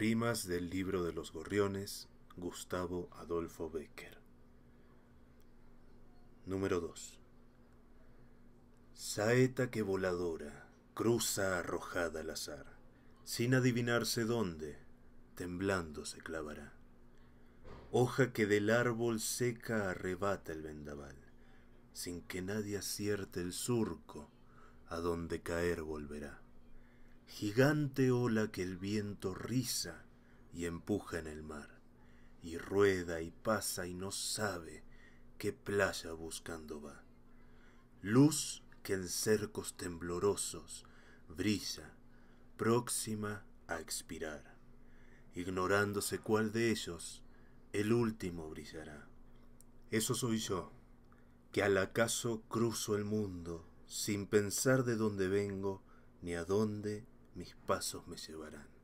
Rimas del libro de los gorriones, Gustavo Adolfo Becker. Número 2. Saeta que voladora, cruza arrojada al azar, sin adivinarse dónde, temblando se clavará. Hoja que del árbol seca arrebata el vendaval, sin que nadie acierte el surco, a donde caer volverá gigante ola que el viento riza y empuja en el mar, y rueda y pasa y no sabe qué playa buscando va. Luz que en cercos temblorosos brilla, próxima a expirar, ignorándose cuál de ellos el último brillará. Eso soy yo, que al acaso cruzo el mundo sin pensar de dónde vengo ni a dónde mis pasos me llevarán.